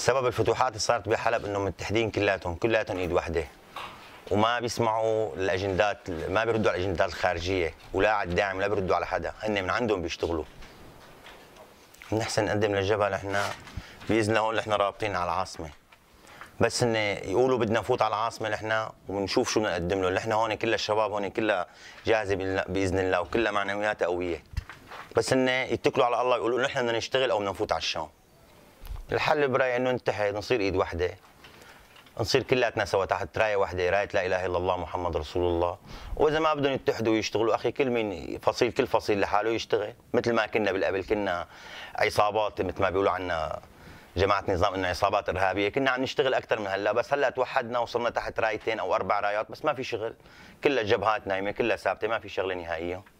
سبب الفتوحات اللي صارت بحلب انه متحدين كلياتهم كلياتهم ايد واحده وما بيسمعوا الاجندات ما بيردوا على الاجندات الخارجيه ولا على الداعم ولا بيردوا على حدا هن من عندهم بيشتغلوا بنحسن نقدم للجبهه نحن باذن الله هون نحن رابطين على العاصمه بس ان يقولوا بدنا نفوت على العاصمه نحن ونشوف شو بدنا نقدم له نحن هون كل الشباب هون كلها جاهزه باذن الله وكلها معنوياتها قويه بس ان يتكلوا على الله يقولوا نحن بدنا نشتغل او بدنا نفوت على الشام الحل برايي انه ننتهي نصير ايد واحده نصير كلياتنا سوا تحت رايه واحده رايه لا اله الا الله محمد رسول الله واذا ما بدهم يتحدوا ويشتغلوا اخي كل من فصيل كل فصيل لحاله يشتغل مثل ما كنا بالقبل كنا عصابات مثل ما بيقولوا عنا جماعه نظام انه عصابات ارهابيه كنا عم نشتغل اكثر من هلا بس هلا توحدنا وصرنا تحت رايتين او اربع رايات بس ما في شغل كلها جبهات نايمه كلها ثابته ما في شغله نهائيه